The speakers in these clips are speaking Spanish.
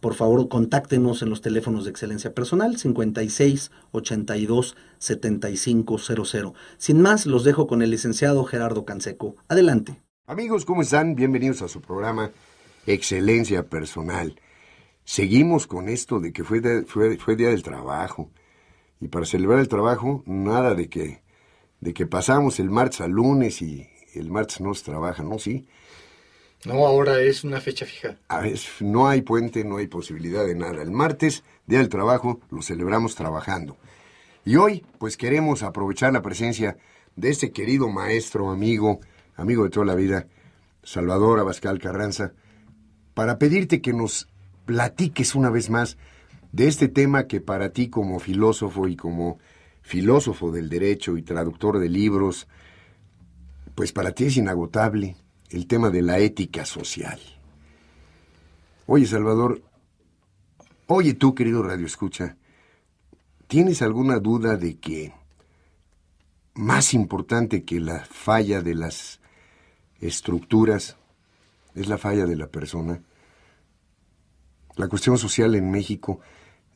por favor contáctenos en los teléfonos de excelencia personal 56 82 7500. Sin más, los dejo con el licenciado Gerardo Canseco. Adelante. Amigos, ¿cómo están? Bienvenidos a su programa Excelencia Personal. Seguimos con esto de que fue, Día del Trabajo. Y para celebrar el trabajo, nada de que, de que pasamos el martes al lunes y el martes no se trabaja, ¿no? Sí no, ahora es una fecha fija. A ver, no hay puente, no hay posibilidad de nada. El martes, Día del Trabajo, lo celebramos trabajando. Y hoy, pues queremos aprovechar la presencia de este querido maestro, amigo, amigo de toda la vida, Salvador Abascal Carranza, para pedirte que nos platiques una vez más de este tema que para ti como filósofo y como filósofo del derecho y traductor de libros, pues para ti es inagotable el tema de la ética social. Oye, Salvador, oye tú, querido Radio Escucha, ¿tienes alguna duda de que más importante que la falla de las estructuras es la falla de la persona? La cuestión social en México,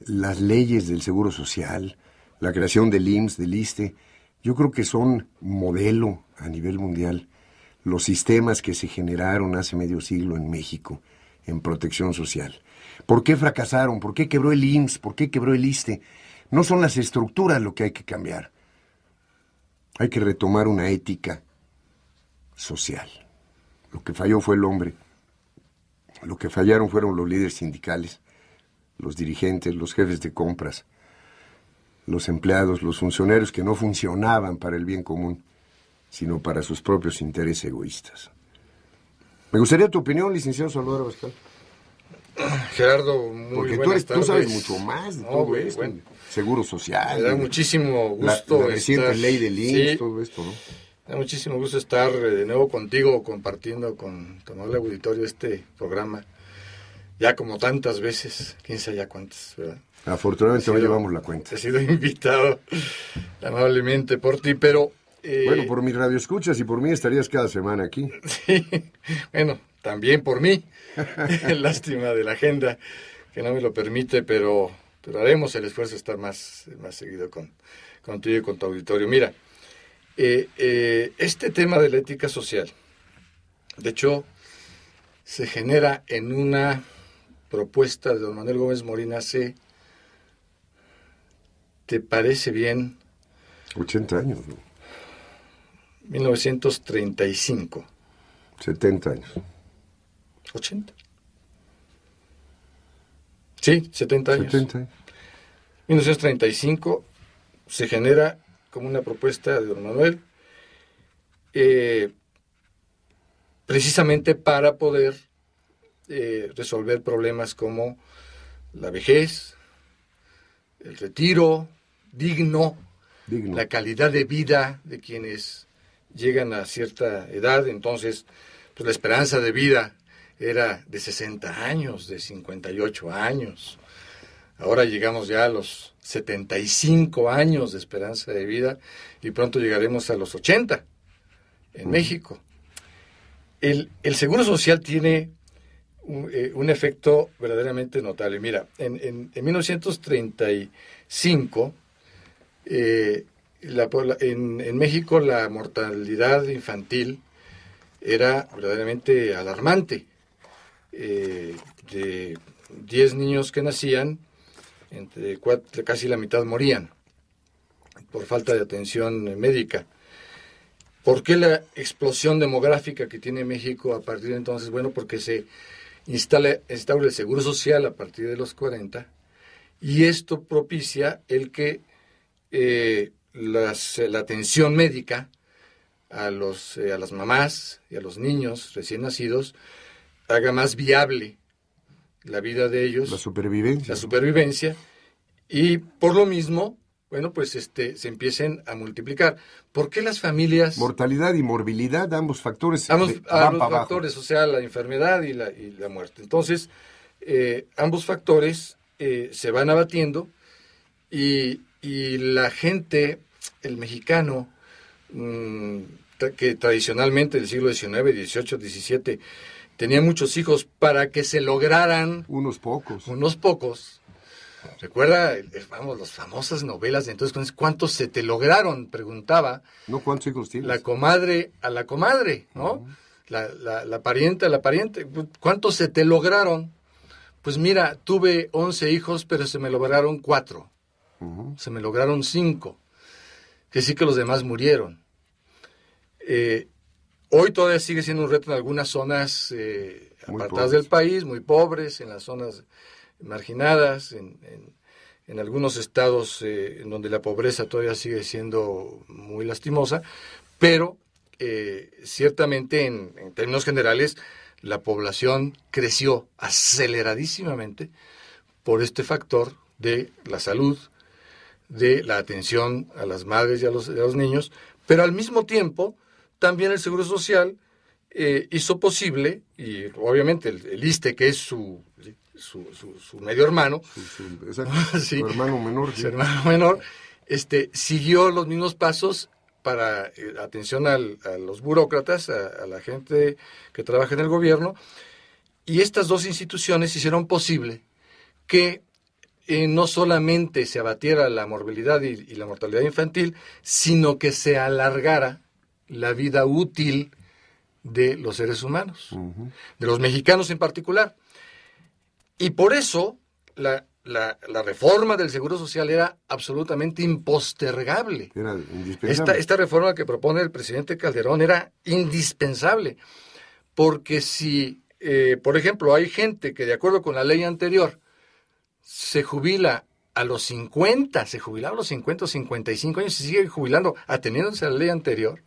las leyes del Seguro Social, la creación del IMSS, del ISTE, yo creo que son modelo a nivel mundial los sistemas que se generaron hace medio siglo en México en protección social. ¿Por qué fracasaron? ¿Por qué quebró el IMSS? ¿Por qué quebró el ISTE? No son las estructuras lo que hay que cambiar. Hay que retomar una ética social. Lo que falló fue el hombre. Lo que fallaron fueron los líderes sindicales, los dirigentes, los jefes de compras, los empleados, los funcionarios que no funcionaban para el bien común sino para sus propios intereses egoístas. Me gustaría tu opinión, licenciado Salvador Abascal. Gerardo, muy Porque tú, sabes mucho más Seguro social. Me da muchísimo gusto. La, ley del INS, todo esto, ¿no? Me da muchísimo gusto estar eh, de nuevo contigo, compartiendo con, Tomás el auditorio este programa. Ya como tantas veces, quién sabe ya cuántas, ¿verdad? Afortunadamente no llevamos la cuenta. He sido invitado amablemente por ti, pero eh, bueno, por mi radio escuchas y por mí estarías cada semana aquí. Sí, bueno, también por mí. Lástima de la agenda que no me lo permite, pero, pero haremos el esfuerzo de estar más, más seguido con, contigo y con tu auditorio. Mira, eh, eh, este tema de la ética social, de hecho, se genera en una propuesta de don Manuel Gómez Morín hace, ¿te parece bien? 80 años, ¿no? 1935. 70 años. 80. Sí, 70 años. 70 1935 se genera como una propuesta de don Manuel, eh, precisamente para poder eh, resolver problemas como la vejez, el retiro digno, la calidad de vida de quienes llegan a cierta edad, entonces pues, la esperanza de vida era de 60 años, de 58 años. Ahora llegamos ya a los 75 años de esperanza de vida y pronto llegaremos a los 80 en México. El, Seguro Social tiene eh, un, efecto verdaderamente notable. Mira, en, en, en 1935 en, México la mortalidad infantil era verdaderamente alarmante. Eh, de 10 niños que nacían, entre casi la mitad morían por falta de atención médica. ¿Por qué la explosión demográfica que tiene México a partir de entonces? Bueno, porque se instala, instaura el Seguro Social a partir de los 40 y esto propicia el que eh, eh, la atención médica a, los, eh, a las mamás y a los niños recién nacidos haga más viable la vida de ellos. La supervivencia. La supervivencia. Y por lo mismo, bueno, pues este, se empiecen a multiplicar. ¿Por qué las familias... Mortalidad y morbilidad, ambos factores. Ambos, factores, o sea, la enfermedad y la, y la muerte. Entonces, eh, ambos factores se van abatiendo y y la gente, el mexicano, mm, que tradicionalmente el siglo XIX, XVIII, XVII, tenía muchos hijos para que se lograran... Unos pocos. Unos pocos. Recuerda, vamos, las famosas novelas de entonces, ¿cuántos se te lograron? Preguntaba. No, ¿cuántos hijos tienes? La comadre a la comadre, ¿no? la, pariente a la pariente. Pues, ¿Cuántos se te lograron? Pues mira, tuve 11 hijos, pero se me lograron cuatro. Se me lograron cinco. Que sí que los demás murieron. Eh, hoy todavía sigue siendo un reto en algunas zonas eh, apartadas del país, muy pobres, en las zonas marginadas, en, algunos estados eh, en donde la pobreza todavía sigue siendo muy lastimosa, pero ciertamente en términos generales la población creció aceleradísimamente por este factor de la salud, de la atención a las madres y a los, los niños, pero al mismo tiempo también el Seguro Social eh, hizo posible, y obviamente el, ISTE, que es su, su, medio hermano, su hermano menor, hermano menor este, siguió los mismos pasos para eh, atención a los burócratas, a, la gente que trabaja en el gobierno, y estas dos instituciones hicieron posible que eh, no solamente se abatiera la morbilidad y, la mortalidad infantil, sino que se alargara la vida útil de los seres humanos, de los mexicanos en particular. Y por eso la, reforma del Seguro Social era absolutamente impostergable. Era indispensable. Esta, reforma que propone el presidente Calderón era indispensable, porque si, eh, por ejemplo, hay gente que de acuerdo con la ley anterior se jubila a los 50, se jubilaba a los 50 o 55 años y sigue jubilando ateniéndose a la ley anterior,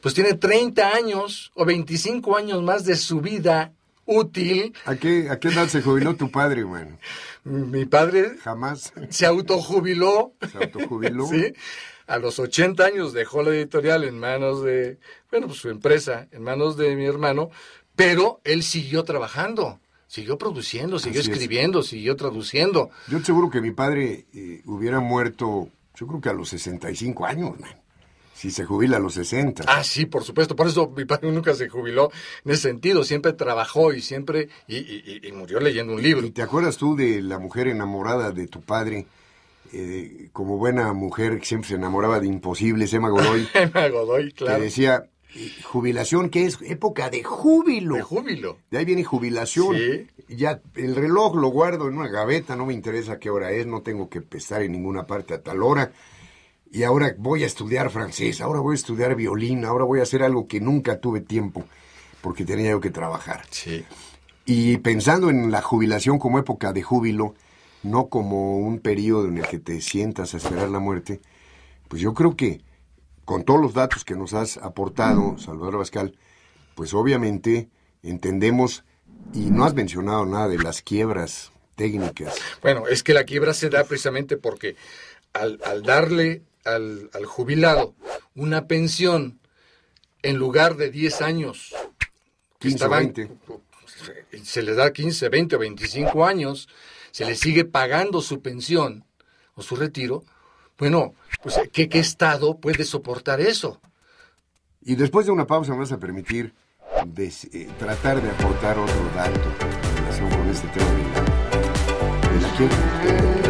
pues tiene 30 años o 25 años más de su vida útil. ¿A qué, edad se jubiló tu padre, bueno? Mi padre... Jamás. Se autojubiló. Se autojubiló. A los 80 años dejó la editorial en manos de, bueno, pues su empresa, en manos de mi hermano, pero él siguió trabajando siguió produciendo, siguió escribiendo, siguió traduciendo. Yo seguro que mi padre eh, hubiera muerto, yo creo que a los 65 años, man. Si se jubila a los 60. Ah, sí, por supuesto. Por eso mi padre nunca se jubiló en ese sentido. Siempre trabajó y siempre. Y, murió leyendo un libro. ¿Y te acuerdas tú de la mujer enamorada de tu padre? Eh, como buena mujer que siempre se enamoraba de imposibles, Emma Godoy. Emma Godoy, claro. Que decía: Jubilación, que es época de júbilo. De júbilo. De ahí viene jubilación. Sí. Ya el reloj lo guardo en una gaveta, no me interesa qué hora es, no tengo que pesar en ninguna parte a tal hora. Y ahora voy a estudiar francés, ahora voy a estudiar violín, ahora voy a hacer algo que nunca tuve tiempo, porque tenía yo que trabajar. Sí. Y pensando en la jubilación como época de júbilo, no como un periodo en el que te sientas a esperar la muerte, pues yo creo que con todos los datos que nos has aportado, Salvador Abascal, pues obviamente entendemos y no has mencionado nada de las quiebras técnicas. Bueno, es que la quiebra se da precisamente porque al, darle al, jubilado una pensión en lugar de 10 años, se le da 15, 20 o 25 años, se le sigue pagando su pensión o su retiro, bueno, pues ¿qué, Estado puede soportar eso? Y después de una pausa me vas a permitir eh, tratar de aportar otro dato en relación con este tema la,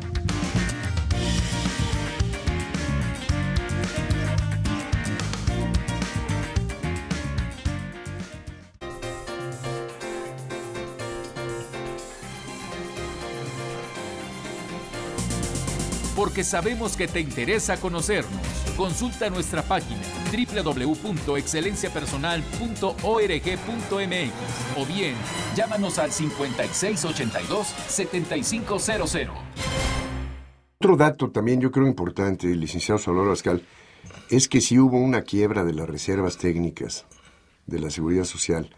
porque sabemos que te interesa conocernos. Consulta nuestra página www.excelenciapersonal.org.mx o bien llámanos al 5682-7500. Otro dato también yo creo importante, licenciado Salvador Pascal, es que si hubo una quiebra de las reservas técnicas de la seguridad social.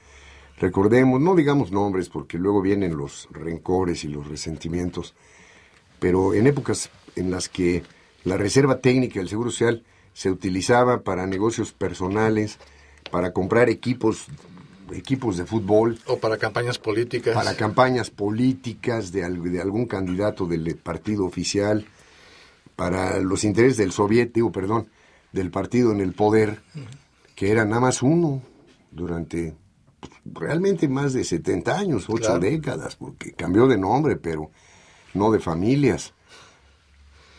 Recordemos, no digamos nombres porque luego vienen los rencores y los resentimientos, pero en épocas en las que la reserva técnica del Seguro Social se utilizaba para negocios personales, para comprar equipos equipos de fútbol. O para campañas políticas. Para campañas políticas de, algún candidato del partido oficial, para los intereses del soviético, perdón, del partido en el poder, que era nada más uno durante pues, realmente más de 70 años, ocho décadas, porque cambió de nombre, pero no de familias.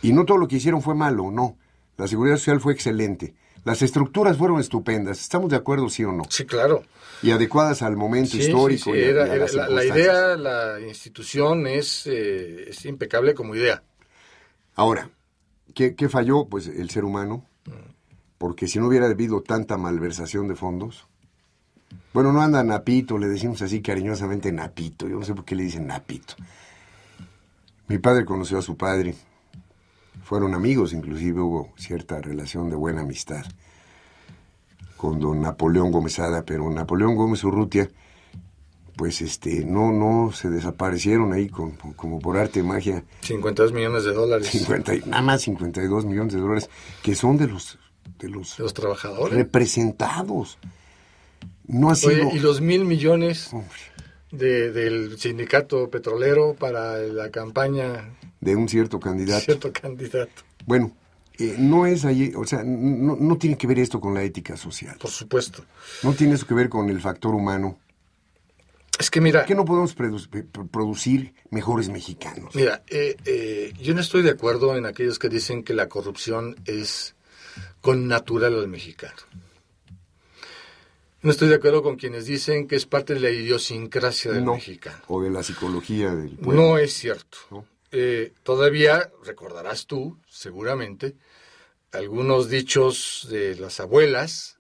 Y no todo lo que hicieron fue malo, no. La seguridad social fue excelente. Las estructuras fueron estupendas, ¿estamos de acuerdo, sí o no? Sí, claro. Y adecuadas al momento histórico. la, idea, la institución eh, es, impecable como idea. Ahora, ¿qué, ¿qué, falló? Pues el ser humano, porque si no hubiera habido tanta malversación de fondos. Bueno, no anda Napito, le decimos así cariñosamente Napito, yo no sé por qué le dicen Napito. Mi padre conoció a su padre, fueron amigos, inclusive hubo cierta relación de buena amistad con don Napoleón Gómez Ada, pero Napoleón Gómez Urrutia, pues este, no, no, se desaparecieron ahí como por arte de magia. 52 millones de dólares. nada más 52 millones de dólares, que son de los... De los, los trabajadores. Representados. No ha sido... y los mil millones del sindicato petrolero para la campaña de un cierto candidato. Cierto candidato. Bueno, eh, no es allí, o sea, no, tiene que ver esto con la ética social. Por supuesto. No tiene eso que ver con el factor humano. Es que mira... que no podemos eh, producir mejores mexicanos? Mira, eh, yo no estoy de acuerdo en aquellos que dicen que la corrupción es natural al mexicano. No estoy de acuerdo con quienes dicen que es parte de la idiosincrasia de no, O de la psicología del pueblo. No es cierto. Eh, todavía recordarás tú, seguramente, algunos dichos de las abuelas.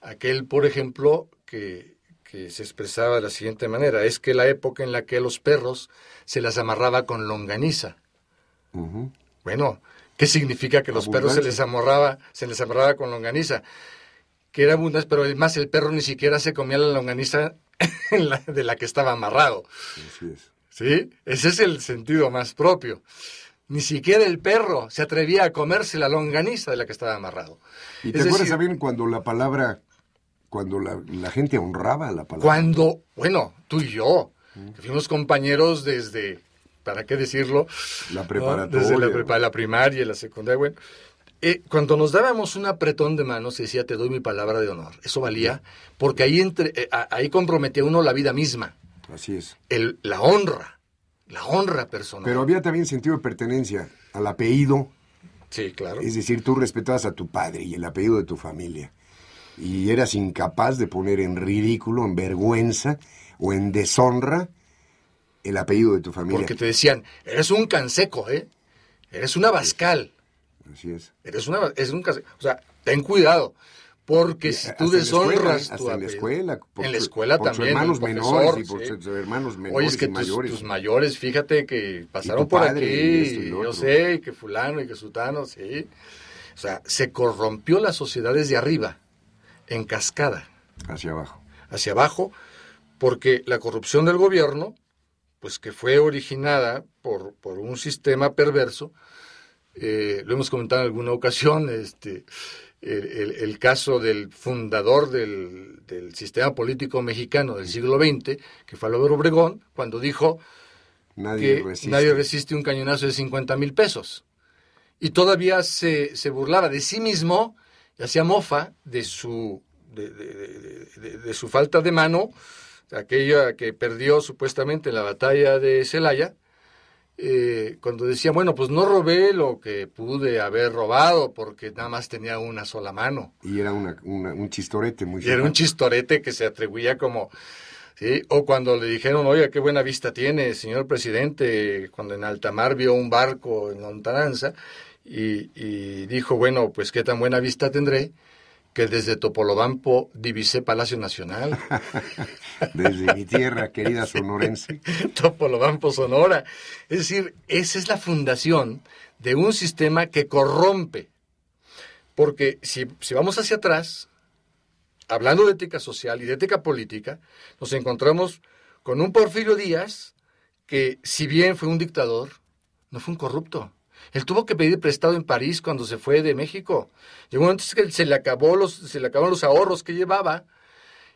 Aquel, por ejemplo, que, se expresaba de la siguiente manera. Es que la época en la que los perros se las amarraba con longaniza. Bueno, ¿qué significa que los perros se les, amarraba, se les amarraba con longaniza? que era abundante, pero además el perro ni siquiera se comía la longaniza de la que estaba amarrado. Así es. ¿Sí? Ese es el sentido más propio. Ni siquiera el perro se atrevía a comerse la longaniza de la que estaba amarrado. ¿Y te acuerdas también cuando la palabra, cuando la, gente honraba la palabra? Cuando, bueno, tú y yo, que fuimos compañeros desde, ¿para qué decirlo? La preparatoria. Desde la, primaria y la secundaria, eh, cuando nos dábamos un apretón de manos, decía, te doy mi palabra de honor. Eso valía, porque ahí, entre, eh, ahí comprometía uno la vida misma. Así es. la honra, la honra personal. Pero había también sentido de pertenencia al apellido. Sí, claro. Es decir, tú respetabas a tu padre y el apellido de tu familia. Y eras incapaz de poner en ridículo, en vergüenza o en deshonra el apellido de tu familia. Porque te decían, eres un canseco, ¿eh? Eres una bascal. Así es. una, es un, o sea, ten cuidado. Porque si tú deshonras tu en la escuela, en la escuela también, hermanos menores y por hermanos menores Oye, que tus, mayores. fíjate que pasaron por aquí, y yo sé, y que fulano y que sutano, sí. O sea, se corrompió la sociedad desde arriba, en cascada. Hacia abajo. Hacia abajo, porque la corrupción del gobierno, pues que fue originada por, por un sistema perverso, eh, lo hemos comentado en alguna ocasión, este, el, caso del fundador del, sistema político mexicano del siglo XX, que fue Álvaro Obregón, cuando dijo nadie que resiste. nadie resiste un cañonazo de 50 mil pesos. Y todavía se, se, burlaba de sí mismo y hacía mofa de su, de, de su falta de mano, aquella que perdió supuestamente en la batalla de Celaya, eh, cuando decía, bueno, pues no robé lo que pude haber robado porque nada más tenía una sola mano. Y era una, un chistorete muy era un chistorete que se atribuía como... ¿sí? O cuando le dijeron, oye, qué buena vista tiene, señor presidente, cuando en Altamar vio un barco en lontananza y dijo, bueno, pues qué tan buena vista tendré que desde Topolobampo divisé Palacio Nacional. desde mi tierra, querida sonorense. Topolobampo, Sonora. Es decir, esa es la fundación de un sistema que corrompe. Porque si, si vamos hacia atrás, hablando de ética social y de ética política, nos encontramos con un Porfirio Díaz que, si bien fue un dictador, no fue un corrupto. Él tuvo que pedir prestado en París cuando se fue de México. Llegó antes que se le, acabó los, se le acabaron los ahorros que llevaba.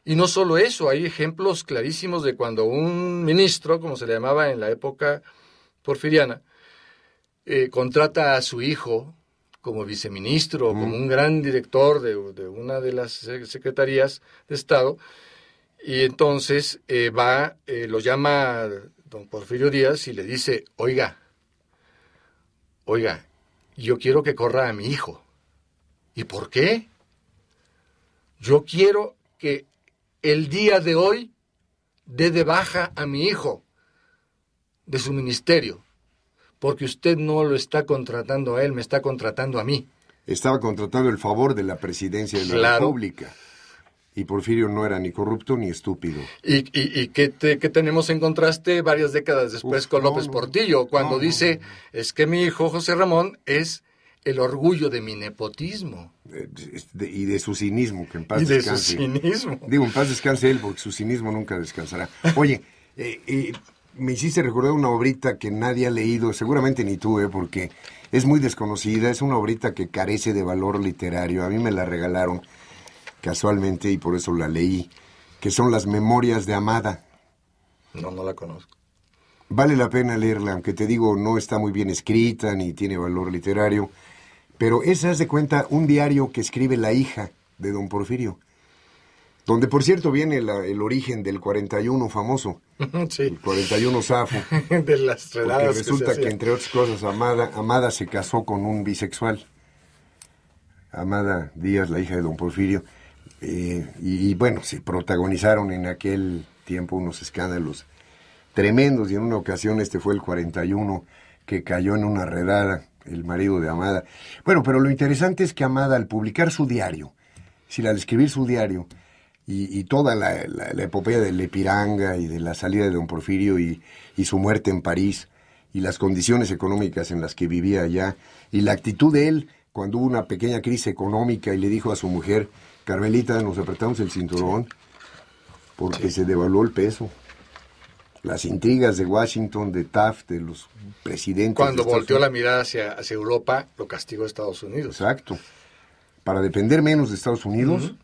Y no solo eso, hay ejemplos clarísimos de cuando un ministro, como se le llamaba en la época porfiriana, eh, contrata a su hijo como viceministro, o como un gran director de, una de las secretarías de Estado, y entonces eh, va, eh, lo llama don Porfirio Díaz y le dice, oiga, oiga, yo quiero que corra a mi hijo. ¿Y por qué? Yo quiero que el día de hoy dé de baja a mi hijo de su ministerio, porque usted no lo está contratando a él, me está contratando a mí. Estaba contratando el favor de la presidencia de la República. Y Porfirio no era ni corrupto ni estúpido. ¿Y, y, qué, tenemos en contraste varias décadas después con López Portillo, cuando dice, es que mi hijo José Ramón es el orgullo de mi nepotismo. Eh, y de su cinismo, que en paz y de Su cinismo. Digo, en paz descanse él, porque su cinismo nunca descansará. Oye, eh, me hiciste recordar una obrita que nadie ha leído, seguramente ni tú, eh, porque es muy desconocida, es una obrita que carece de valor literario. A mí me la regalaron casualmente, y por eso la leí, que son las memorias de Amada. No, no la conozco. Vale la pena leerla, aunque te digo, no está muy bien escrita ni tiene valor literario, pero es, haz de cuenta, un diario que escribe la hija de don Porfirio, donde por cierto viene el origen del 41 famoso, el 41 Safo, de las porque resulta que, entre otras cosas Amada se casó con un bisexual, Amada Díaz, la hija de don Porfirio, eh, y, bueno, se protagonizaron en aquel tiempo unos escándalos tremendos y en una ocasión, este fue el 41, que cayó en una redada el marido de Amada. Bueno, pero lo interesante es que Amada al publicar su diario, si al escribir su diario y, toda la, la, epopeya de Lepiranga y de la salida de don Porfirio y, y su muerte en París y las condiciones económicas en las que vivía allá y la actitud de él cuando hubo una pequeña crisis económica y le dijo a su mujer, Carmelita, nos apretamos el cinturón porque se devaluó el peso. Las intrigas de Washington, de Taft, de los presidentes. Cuando volteó la mirada hacia, hacia, Europa, lo castigó Estados Unidos. Exacto. Para depender menos de Estados Unidos,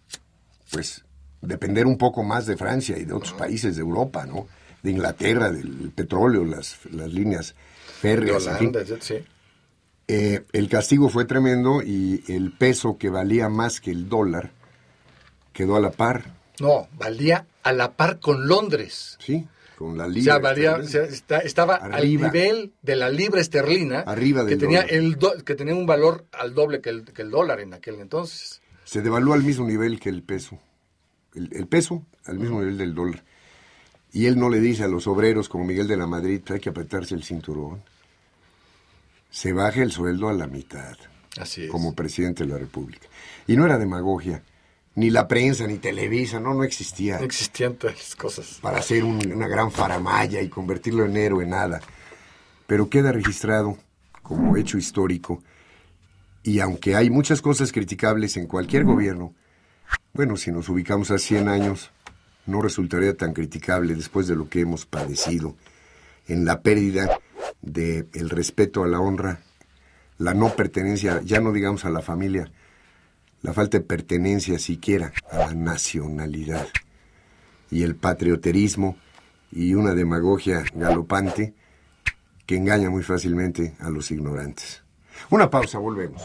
pues depender un poco más de Francia y de otros países de Europa, ¿no? De Inglaterra, del petróleo, las, líneas férreas. sí. Eh, el castigo fue tremendo y el peso que valía más que el dólar quedó a la par. No, valía a la par con Londres. Sí, con la libra. O sea, estaba al nivel de la libra esterlina, Arriba del que, tenía El que tenía un valor al doble que el, que el, dólar en aquel entonces. Se devaluó al mismo nivel que el peso. El, peso al mismo nivel del dólar. Y él no le dice a los obreros como Miguel de la Madrid, hay que apretarse el cinturón. Se baja el sueldo a la mitad. Así es. Como presidente de la República. Y no era demagogia ni la prensa, ni Televisa, no, no existía. No existían todas las cosas. Para hacer una gran faramaya y convertirlo en héroe, nada. Pero queda registrado como hecho histórico. Y aunque hay muchas cosas criticables en cualquier gobierno, bueno, si nos ubicamos a 100 años, no resultaría tan criticable después de lo que hemos padecido en la pérdida del respeto a la honra, la no pertenencia, ya no digamos a la familia, la falta de pertenencia siquiera a la nacionalidad y el patrioterismo y una demagogia galopante que engaña muy fácilmente a los ignorantes. Una pausa, volvemos.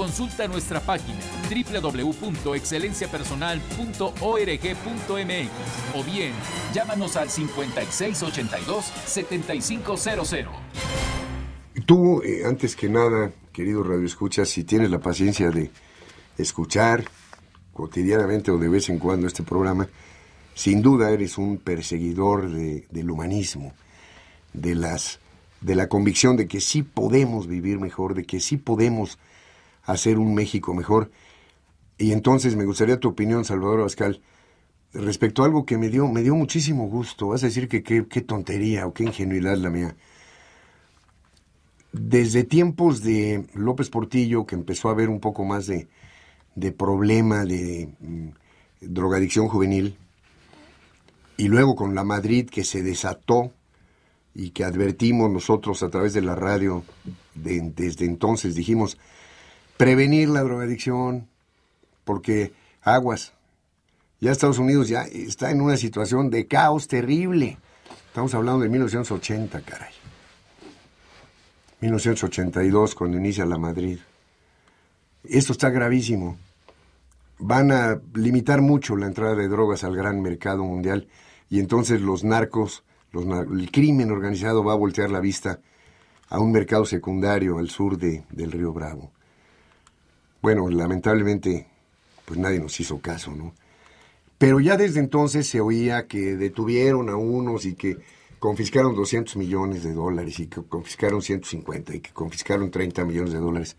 Consulta nuestra página www.excelenciapersonal.org.mx o bien llámanos al 5682-7500. Tú, eh, antes que nada, querido Radio Escucha, si tienes la paciencia de escuchar cotidianamente o de vez en cuando este programa, sin duda eres un perseguidor del humanismo, de, las, de la convicción de que sí podemos vivir mejor, de que sí podemos hacer un México mejor. Y entonces me gustaría tu opinión, Salvador Abascal, respecto a algo que me dio, me dio muchísimo gusto. Vas a decir que qué tontería o qué ingenuidad la mía. Desde tiempos de López Portillo, que empezó a haber un poco más de, de problema de, mm, drogadicción juvenil, y luego con la Madrid que se desató y que advertimos nosotros a través de la radio desde entonces, dijimos, prevenir la drogadicción, porque aguas, ya Estados Unidos ya está en una situación de caos terrible. Estamos hablando de 1980, caray. 1982, cuando inicia la Madrid. Esto está gravísimo. Van a limitar mucho la entrada de drogas al gran mercado mundial y entonces los narcos, el crimen organizado va a voltear la vista a un mercado secundario al sur del río Bravo. Bueno, lamentablemente, pues nadie nos hizo caso, ¿no? Pero ya desde entonces se oía que detuvieron a unos y que confiscaron 200 millones de dólares y que confiscaron 150 y que confiscaron 30 millones de dólares.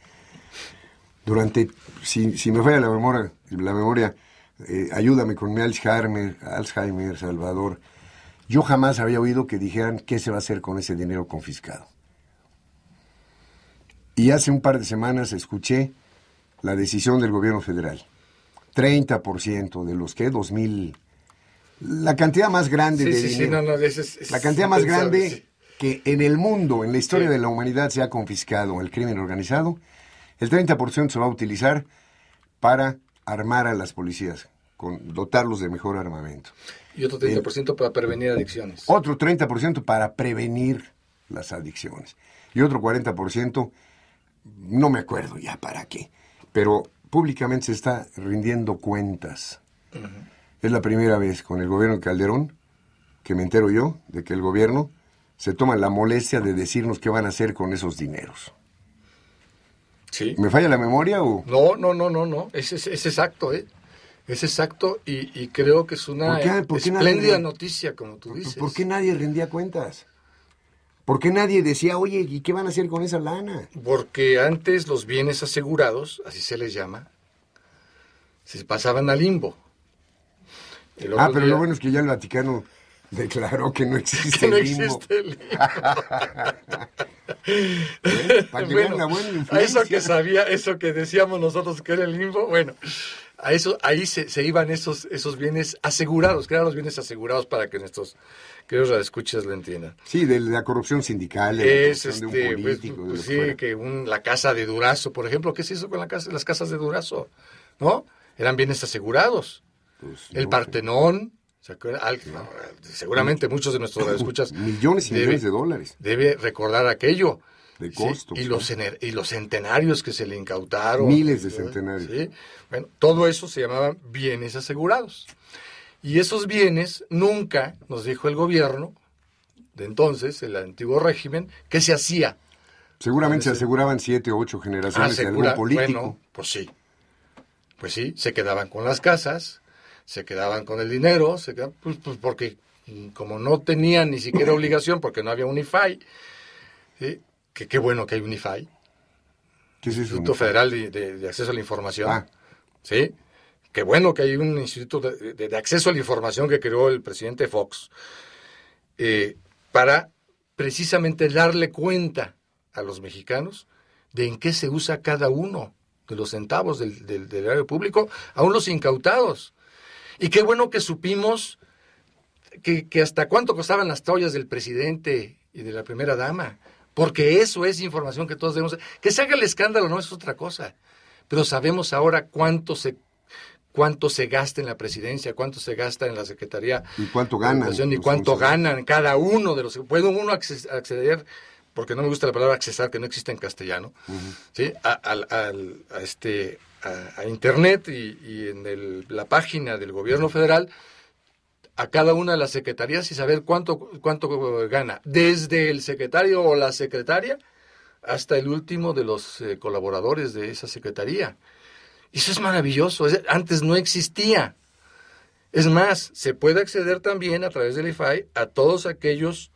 Durante, si, me falla la memoria, la memoria eh, ayúdame con mi Alzheimer, Alzheimer, Salvador. Yo jamás había oído que dijeran qué se va a hacer con ese dinero confiscado. Y hace un par de semanas escuché la decisión del gobierno federal. 30% de los que 2000 la cantidad más grande de sí, no, no, la cantidad más grande que en el mundo, en la historia de la humanidad se ha confiscado el crimen organizado, el 30% se va a utilizar para armar a las policías, con dotarlos de mejor armamento. Y otro 30% para prevenir adicciones. Otro 30% para prevenir las adicciones. Y otro 40%, no me acuerdo ya para qué pero públicamente se está rindiendo cuentas. Es la primera vez con el gobierno de Calderón que me entero yo de que el gobierno se toma la molestia de decirnos qué van a hacer con esos dineros. Sí. ¿Me falla la memoria o...? No, no, no, no, no. Es, exacto, ¿eh? Es exacto y, creo que es una espléndida noticia, como tú dices. ¿Por qué nadie rendía cuentas? ¿Por qué nadie decía, oye, ¿y qué van a hacer con esa lana? Porque antes los bienes asegurados, así se les llama, se pasaban al limbo. Ah, pero lo bueno es que ya el Vaticano declaró que no existe que no limbo. Existe limbo. bueno, Eso que sabía, eso que decíamos nosotros que era el limbo, bueno, a eso, ahí se, se, iban esos, esos bienes asegurados, que los bienes asegurados para que nuestros la escuchas lo entiendan. Sí, de la corrupción sindical, la sí, que la casa de Durazo, por ejemplo, ¿qué se hizo con las casas de Durazo? ¿No? Eran bienes asegurados. Pues, El Partenón. seguramente muchos de nuestros escuchas millones y millones de dólares debe recordar aquello y, los, centenarios que se le incautaron. Miles de ¿eh? centenarios. Bueno, todo eso se llamaban bienes asegurados. Y esos bienes nunca, nos dijo el gobierno de entonces, el antiguo régimen, qué se hacía. Seguramente se aseguraban siete o ocho generaciones de algún político. Bueno, pues sí. Pues sí, se quedaban con las casas, se quedaban con el dinero, pues, pues, porque como no tenían ni siquiera obligación, porque no había Unify, ¿sí? que qué bueno que hay unify Instituto Federal de, Acceso a la Información. Ah. ¿Sí? Qué bueno que hay un instituto de, acceso a la información que creó el presidente Fox eh, para precisamente darle cuenta a los mexicanos de en qué se usa cada uno de los centavos del, del, área público, aún los incautados. Y qué bueno que supimos que, que hasta cuánto costaban las toallas del presidente y de la primera dama porque eso es información que todos debemos. Que se haga el escándalo no es otra cosa, pero sabemos ahora cuánto se cuánto se gasta en la presidencia, cuánto se gasta en la Secretaría y cuánto ganan y cuánto ganan cada uno de los puede uno acceder porque no me gusta la palabra accesar que no existe en castellano, ¿sí? a, este a, internet y, en la página del gobierno federal a cada una de las secretarías y saber cuánto, cuánto gana, desde el secretario o la secretaria hasta el último de los eh, colaboradores de esa secretaría. Eso es maravilloso, antes no existía. Es más, se puede acceder también a través del IFAI a todos aquellos,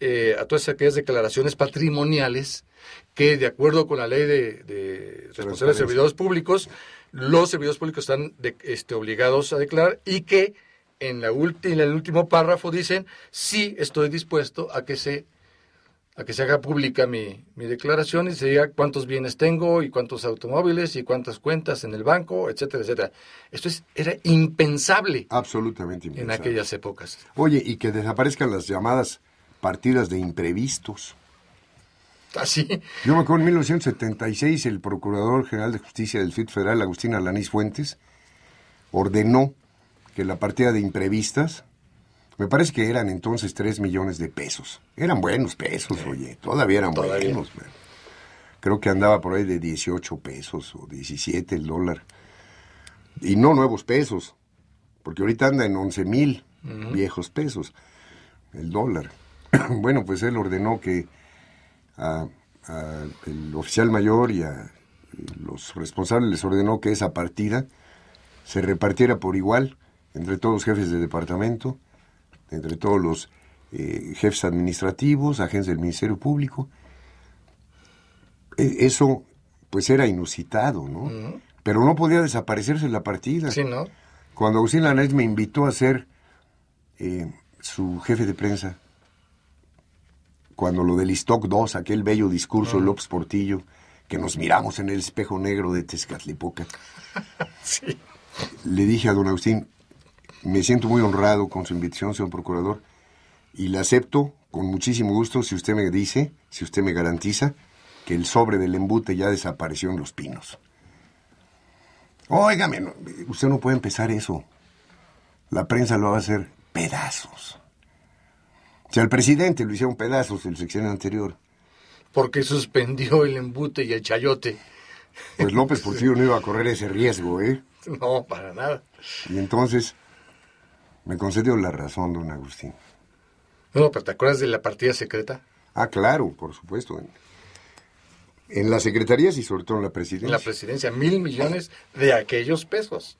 eh, a todas aquellas declaraciones patrimoniales que de acuerdo con la ley de, de de servidores públicos, los servidores públicos están de, este, obligados a declarar y que en, la en el último párrafo dicen, sí estoy dispuesto a que se, a que se haga pública mi, mi declaración y se diga cuántos bienes tengo y cuántos automóviles y cuántas cuentas en el banco, etcétera, etcétera. Esto es, era impensable. Absolutamente impensable. En aquellas épocas. Oye, y que desaparezcan las llamadas partidas de imprevistos. Así. Ah, Yo me acuerdo en 1976 el Procurador General de Justicia del Distrito Federal, Agustín Alanís Fuentes, ordenó que la partida de imprevistas, me parece que eran entonces 3 millones de pesos. Eran buenos pesos, oye, todavía eran buenos. Creo que andaba por ahí de 18 pesos o 17 el dólar. Y no nuevos pesos, porque ahorita anda en 11 mil viejos pesos el dólar. bueno, pues él ordenó que al el oficial mayor y a los responsables les ordenó que esa partida se repartiera por igual entre todos los jefes de departamento, entre todos los eh, jefes administrativos, agentes del Ministerio Público. E, eso, pues, era inusitado, ¿no? Pero no podía desaparecerse la partida. Sí, ¿no? Cuando Agustín Lanet me invitó a ser eh, su jefe de prensa, cuando lo del Stock 2, aquel bello discurso de López Portillo, que nos miramos en el espejo negro de Tezcatlipoca. Le dije a don Agustín, me siento muy honrado con su invitación, señor procurador, y la acepto con muchísimo gusto si usted me dice, si usted me garantiza, que el sobre del embute ya desapareció en los pinos. Óigame, usted no puede empezar eso. La prensa lo va a hacer pedazos. Si al presidente lo hicieron pedazos el sección anterior. Porque suspendió el embute y el chayote. Pues López Portillo no iba a correr ese riesgo, ¿eh? No, para nada. Y entonces, me concedió la razón, don Agustín. No, pero ¿te acuerdas de la partida secreta? Ah, claro, por supuesto. En, la las secretarías y sobre todo en la presidencia. En la presidencia, mil millones de aquellos pesos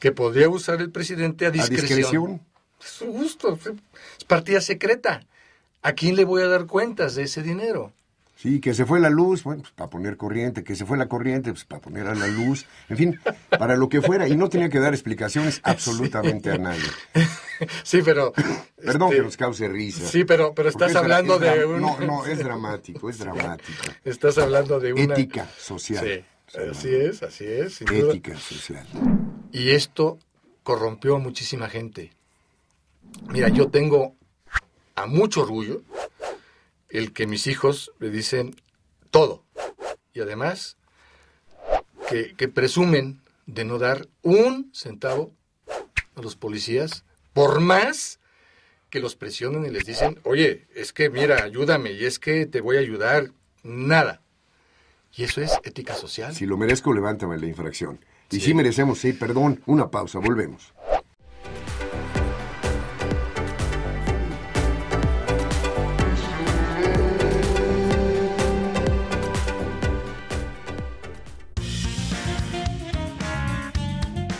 que podría usar el presidente a discreción. A discreción. Es su gusto, es partida secreta. ¿A quién le voy a dar cuentas de ese dinero? Sí, que se fue la luz, bueno, pues para poner corriente, que se fue la corriente, pues para poner a la luz, en fin, para lo que fuera, y no tenía que dar explicaciones absolutamente a nadie. Sí, pero... Perdón este, que nos cause risa. Sí, pero, pero estás hablando de un... No, no, es dramático, es dramático. Estás hablando de una... Ética social. Sí, así es, así es. Ética social. Y esto corrompió a muchísima gente. Mira, yo tengo a mucho orgullo el que mis hijos le dicen todo. Y además, que, presumen de no dar un centavo a los policías, por más que los presionen y les dicen, oye, es que mira, ayúdame y es que te voy a ayudar, nada. Y eso es ética social. Si lo merezco, levántame la infracción. Y si merecemos, sí, perdón, una pausa, volvemos.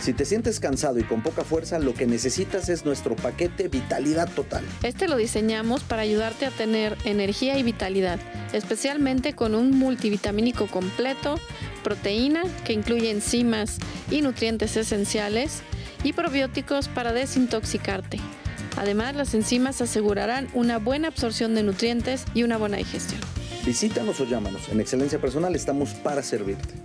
Si te sientes cansado y con poca fuerza, lo que necesitas es nuestro paquete Vitalidad Total. Este lo diseñamos para ayudarte a tener energía y vitalidad, especialmente con un multivitamínico completo, proteína que incluye enzimas y nutrientes esenciales y probióticos para desintoxicarte. Además, las enzimas asegurarán una buena absorción de nutrientes y una buena digestión. Visítanos o llámanos. En Excelencia Personal estamos para servirte.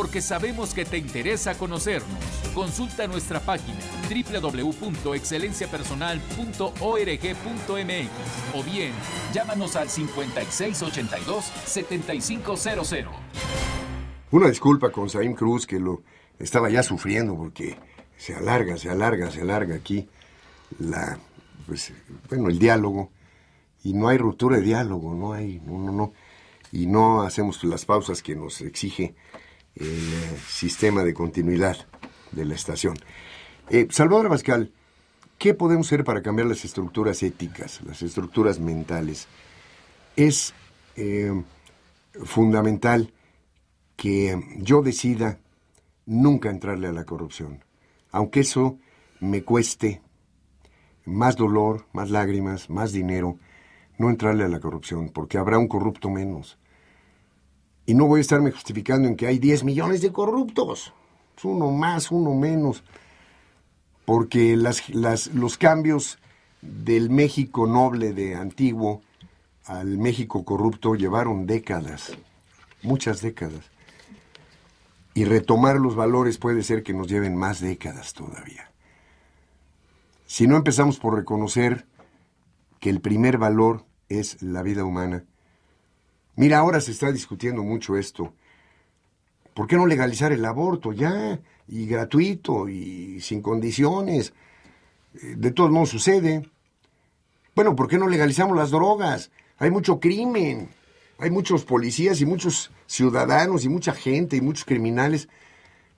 porque sabemos que te interesa conocernos. Consulta nuestra página www.excelenciapersonal.org.mx o bien llámanos al 5682-7500. Una disculpa con Saim Cruz que lo estaba ya sufriendo porque se alarga, se alarga, se alarga aquí la, pues, bueno, el diálogo y no hay ruptura de diálogo, no hay, no, no, no, y no hacemos las pausas que nos exige el eh, sistema de continuidad de la estación. Eh, Salvador Abascal, ¿qué podemos hacer para cambiar las estructuras éticas, las estructuras mentales? Es eh, fundamental que yo decida nunca entrarle a la corrupción, aunque eso me cueste más dolor, más lágrimas, más dinero, no entrarle a la corrupción, porque habrá un corrupto menos. Y no voy a estarme justificando en que hay 10 millones de corruptos. Es uno más, uno menos. Porque las, los cambios del México noble de antiguo al México corrupto llevaron décadas, muchas décadas. Y retomar los valores puede ser que nos lleven más décadas todavía. Si no empezamos por reconocer que el primer valor es la vida humana, Mira, ahora se está discutiendo mucho esto. ¿Por qué no legalizar el aborto ya? Y gratuito y sin condiciones. Eh, de todos modos sucede. Bueno, ¿por qué no legalizamos las drogas? Hay mucho crimen. Hay muchos policías y muchos ciudadanos y mucha gente y muchos criminales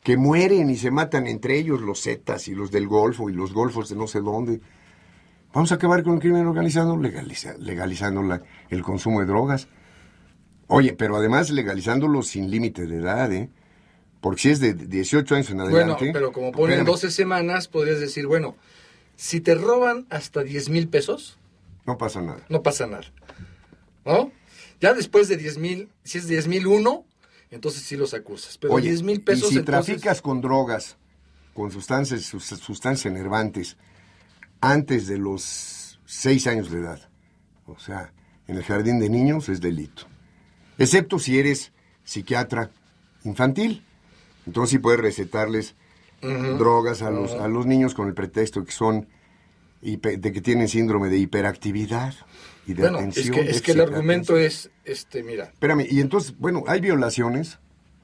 que mueren y se matan entre ellos los Zetas y los del Golfo y los Golfos de no sé dónde. Vamos a acabar con el crimen organizado legalizando la, el consumo de drogas. Oye, pero además legalizándolo sin límite de edad, ¿eh? Porque si es de 18 años en adelante. Bueno, pero como ponen 12 semanas, podrías decir, bueno, si te roban hasta 10 mil pesos. No pasa nada. No pasa nada. ¿No? Ya después de 10 mil, si es 10 mil uno, entonces sí los acusas. Pero Oye, 10 mil pesos. Y si traficas con drogas, con sustancias, sustancias enervantes, antes de los 6 años de edad, o sea, en el jardín de niños es delito excepto si eres psiquiatra infantil. Entonces sí puedes recetarles drogas a los, a los niños con el pretexto que son de que tienen síndrome de hiperactividad y de bueno, atención. Es que, el argumento es, este, mira. Espérame, y entonces, bueno, hay violaciones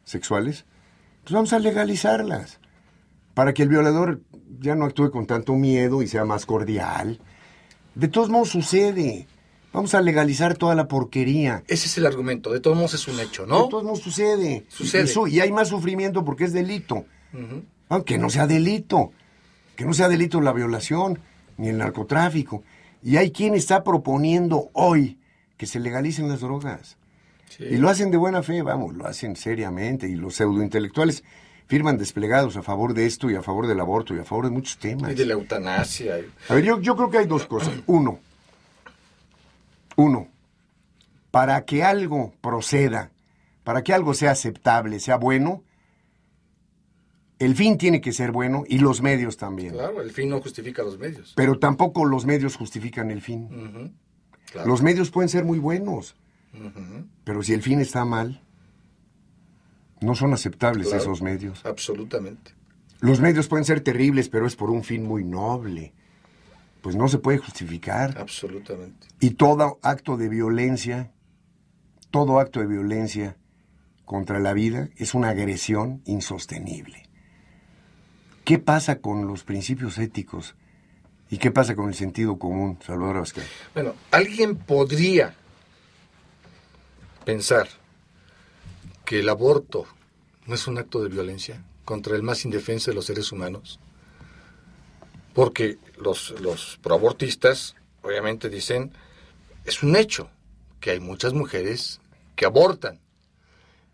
sexuales, entonces pues vamos a legalizarlas para que el violador ya no actúe con tanto miedo y sea más cordial. De todos modos sucede. Vamos a legalizar toda la porquería. Ese es el argumento. De todos modos es un hecho, ¿no? De todos modos sucede. Sucede. y hay más sufrimiento porque es delito. Que no sea delito. Que no sea delito la violación ni el narcotráfico. Y hay quien está proponiendo hoy que se legalicen las drogas. Y lo hacen de buena fe, vamos, lo hacen seriamente. Y los pseudointelectuales firman desplegados a favor de esto y a favor del aborto y a favor de muchos temas. Y de la eutanasia. A ver, yo creo que hay dos cosas. Uno, uno, para que algo proceda, para que algo sea aceptable, sea bueno, el fin tiene que ser bueno y los medios también. Claro, el fin no justifica los medios. Pero tampoco los medios justifican el fin. Los medios pueden ser muy buenos, pero si el fin está mal, no son aceptables esos medios. Absolutamente. Los medios pueden ser terribles, pero es por un fin muy noble pues no se puede justificar. Absolutamente. Y todo acto de violencia, todo acto de violencia contra la vida es una agresión insostenible. ¿Qué pasa con los principios éticos? ¿Y qué pasa con el sentido común, Salvador Vázquez? Bueno, alguien podría pensar que el aborto no es un acto de violencia contra el más indefenso de los seres humanos porque los, los proabortistas obviamente dicen, es un hecho que hay muchas mujeres que abortan.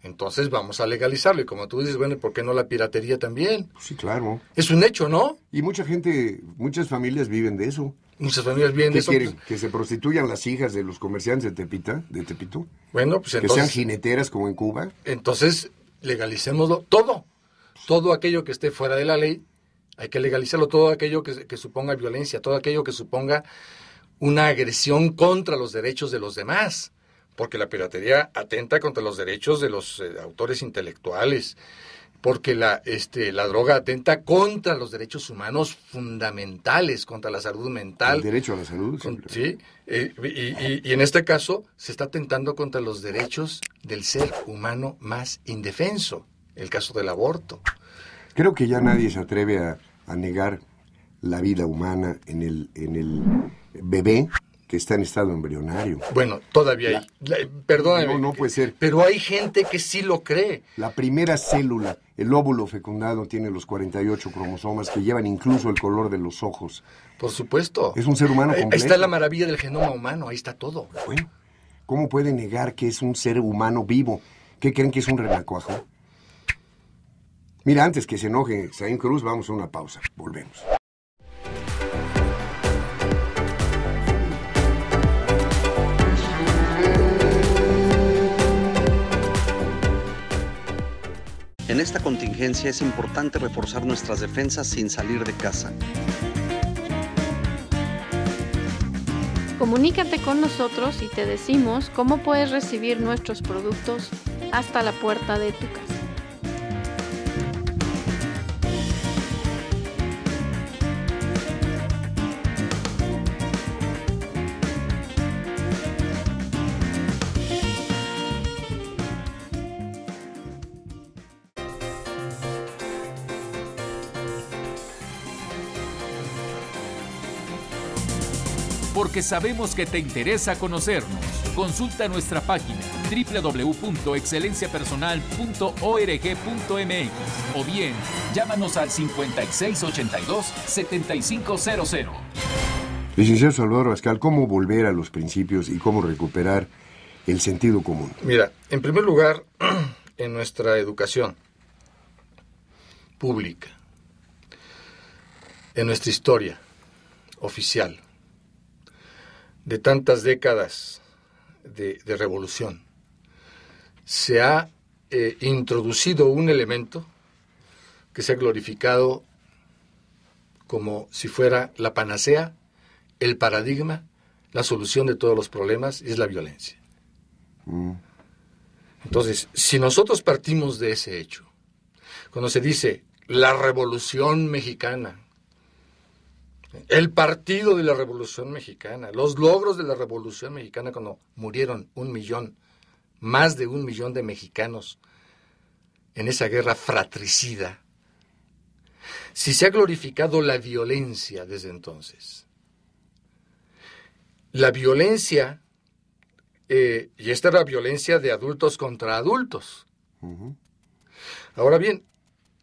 Entonces vamos a legalizarlo. Y como tú dices, bueno, ¿por qué no la piratería también? Sí, claro. Es un hecho, ¿no? Y mucha gente, muchas familias viven de eso. Muchas familias viven de eso. quieren? ¿Que se prostituyan las hijas de los comerciantes de Tepita, de Tepito? Bueno, pues entonces... ¿Que sean jineteras como en Cuba? Entonces, legalicémoslo todo. Todo aquello que esté fuera de la ley, hay que legalizarlo todo aquello que, suponga violencia, todo aquello que suponga una agresión contra los derechos de los demás, porque la piratería atenta contra los derechos de los eh, autores intelectuales, porque la, este, la droga atenta contra los derechos humanos fundamentales, contra la salud mental. El derecho a la salud. sí, eh, y en este caso se está atentando contra los derechos del ser humano más indefenso, el caso del aborto. Creo que ya nadie se atreve a, negar la vida humana en el, en el bebé que está en estado embrionario. Bueno, todavía hay. perdóname. No, no puede ser. Pero hay gente que sí lo cree. La primera célula, el óvulo fecundado, tiene los 48 cromosomas que llevan incluso el color de los ojos. Por supuesto. Es un ser humano completo. Ahí está la maravilla del genoma humano, ahí está todo. Bueno, ¿cómo puede negar que es un ser humano vivo? ¿Qué creen que es un renacuajo? Mira, antes que se enoje Saín Cruz, vamos a una pausa. Volvemos. En esta contingencia es importante reforzar nuestras defensas sin salir de casa. Comunícate con nosotros y te decimos cómo puedes recibir nuestros productos hasta la puerta de tu casa. que sabemos que te interesa conocernos. Consulta nuestra página www.excelenciapersonal.org.mx o bien llámanos al 5682-7500. Licenciado Salvador Pascal, ¿cómo volver a los principios y cómo recuperar el sentido común? Mira, en primer lugar, en nuestra educación pública, en nuestra historia oficial, de tantas décadas de, revolución, se ha eh, introducido un elemento que se ha glorificado como si fuera la panacea, el paradigma, la solución de todos los problemas, es la violencia. Mm. Entonces, si nosotros partimos de ese hecho, cuando se dice la revolución mexicana, el partido de la Revolución Mexicana, los logros de la Revolución Mexicana cuando murieron un millón, más de un millón de mexicanos en esa guerra fratricida. Si se ha glorificado la violencia desde entonces, la violencia, eh, y esta era violencia de adultos contra adultos. Ahora bien,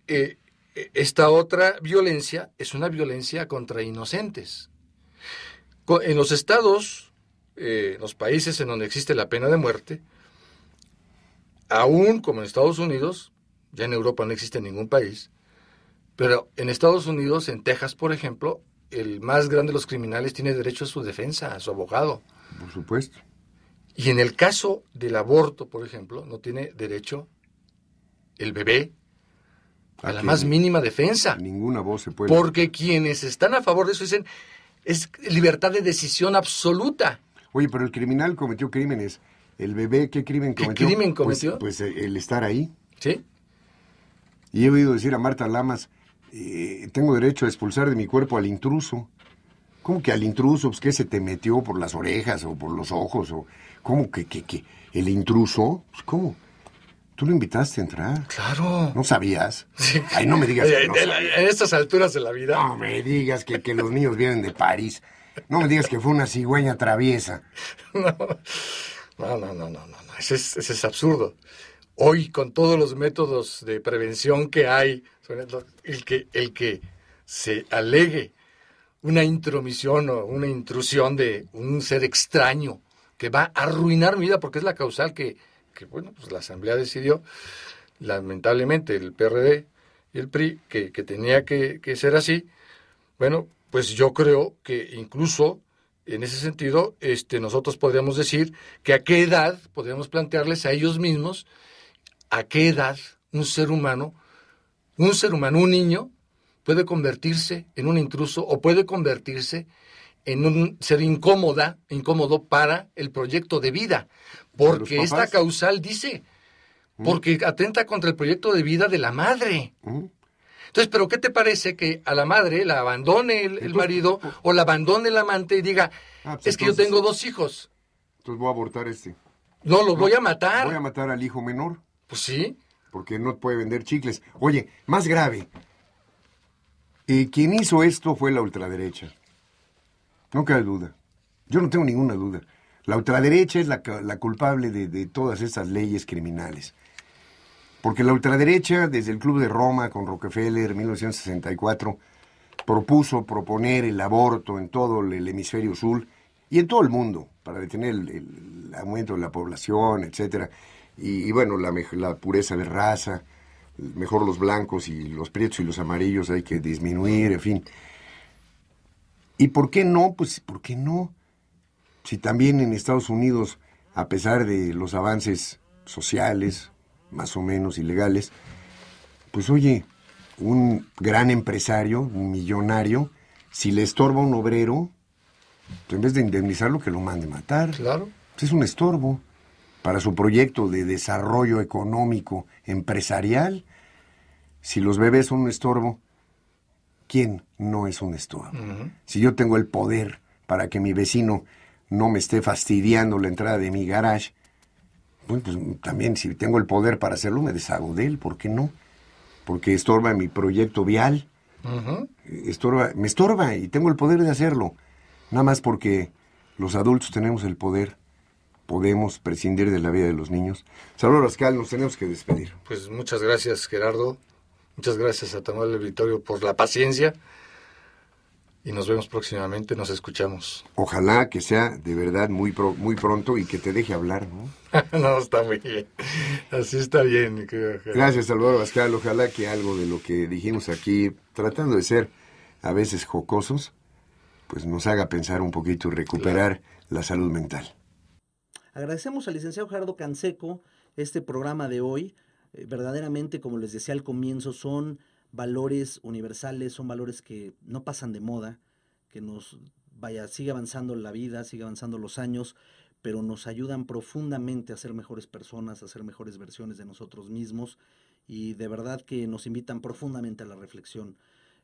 eh, esta otra violencia es una violencia contra inocentes. En los estados, eh, en los países en donde existe la pena de muerte, aún como en Estados Unidos, ya en Europa no existe ningún país, pero en Estados Unidos, en Texas, por ejemplo, el más grande de los criminales tiene derecho a su defensa, a su abogado. Por supuesto. Y en el caso del aborto, por ejemplo, no tiene derecho el bebé a la más mínima defensa. Ninguna voz se puede. Porque quienes están a favor de eso dicen, es libertad de decisión absoluta. Oye, pero el criminal cometió crímenes. El bebé, ¿qué crimen cometió? ¿Qué crimen pues, cometió? Pues, eh, el estar ahí. Sí. Y he oído decir a Marta Lamas, eh, tengo derecho a expulsar de mi cuerpo al intruso. ¿Cómo que al intruso? Pues que se te metió por las orejas o por los ojos o... ¿Cómo que, que, que el intruso? Pues, ¿Cómo? Tú lo invitaste a entrar. Claro. ¿No sabías? Ay, no me digas que eh, En estas alturas de la vida. No me digas que, los niños vienen de París. No me digas que fue una cigüeña traviesa. No, no, no, no, no. no. Ese, es, absurdo. Hoy, con todos los métodos de prevención que hay, el que, el que se alegue una intromisión o una intrusión de un ser extraño que va a arruinar mi vida porque es la causal que que bueno, pues la Asamblea decidió, lamentablemente el PRD y el PRI, que, que tenía que, que, ser así, bueno, pues yo creo que incluso en ese sentido este, nosotros podríamos decir que a qué edad, podríamos plantearles a ellos mismos, a qué edad un ser humano, un ser humano, un niño, puede convertirse en un intruso o puede convertirse en un ser incómoda, incómodo para el proyecto de vida, porque esta causal dice, mm. porque atenta contra el proyecto de vida de la madre. Mm. Entonces, ¿pero qué te parece que a la madre la abandone el, marido pues, pues, o la abandone el amante y diga, ah, pues, es que yo tengo dos hijos? Entonces voy a abortar este. No, lo voy a matar. Voy a matar al hijo menor. Pues sí. Porque no puede vender chicles. Oye, más grave. y eh, quien hizo esto fue la ultraderecha. No cabe duda. Yo no tengo ninguna duda. La ultraderecha es la, culpable de, todas estas leyes criminales. Porque la ultraderecha, desde el Club de Roma con Rockefeller en 1964, propuso proponer el aborto en todo el, hemisferio sur y en todo el mundo para detener el, aumento de la población, etcétera. Y, bueno, la, la pureza de raza, mejor los blancos y los prietos y los amarillos hay que disminuir, en fin. ¿Y por qué no? Pues, ¿por qué no? Si también en Estados Unidos, a pesar de los avances sociales, más o menos ilegales, pues oye, un gran empresario, un millonario, si le estorba a un obrero, pues, en vez de indemnizarlo, que lo mande matar. Claro. Pues, es un estorbo para su proyecto de desarrollo económico, empresarial. Si los bebés son un estorbo, ¿quién no es un estorbo? Si yo tengo el poder para que mi vecino no me esté fastidiando la entrada de mi garage, pues, también si tengo el poder para hacerlo, me deshago de él, ¿por qué no? Porque estorba mi proyecto vial, estorba, me estorba y tengo el poder de hacerlo. Nada más porque los adultos tenemos el poder podemos prescindir de la vida de los niños. Saludos, Rascal, nos tenemos que despedir. Pues muchas gracias, Gerardo. Muchas gracias a del Vitorio por la paciencia. Y nos vemos próximamente, nos escuchamos. Ojalá que sea de verdad muy, muy pronto y que te deje hablar, ¿no? no, está muy bien. Así está bien. Gracias, Salvador Pascal, Ojalá que algo de lo que dijimos aquí, tratando de ser a veces jocosos, pues nos haga pensar un poquito y recuperar la salud mental. Agradecemos al licenciado Gerardo Canseco este programa de hoy. Eh, verdaderamente, como les decía al comienzo, son valores universales, son valores que no pasan de moda, que nos, vaya, sigue avanzando la vida, sigue avanzando los años, pero nos ayudan profundamente a ser mejores personas, a ser mejores versiones de nosotros mismos y de verdad que nos invitan profundamente a la reflexión.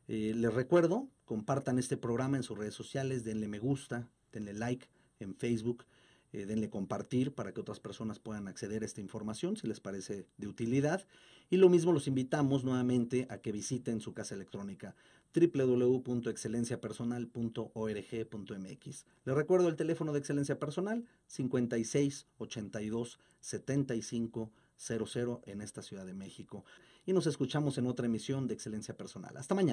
Eh, les recuerdo, compartan este programa en sus redes sociales, denle me gusta, denle like en Facebook eh, denle compartir para que otras personas puedan acceder a esta información si les parece de utilidad. Y lo mismo los invitamos nuevamente a que visiten su casa electrónica www.excelenciapersonal.org.mx. Les recuerdo el teléfono de Excelencia Personal 56 82 75 00 en esta Ciudad de México. Y nos escuchamos en otra emisión de Excelencia Personal. Hasta mañana.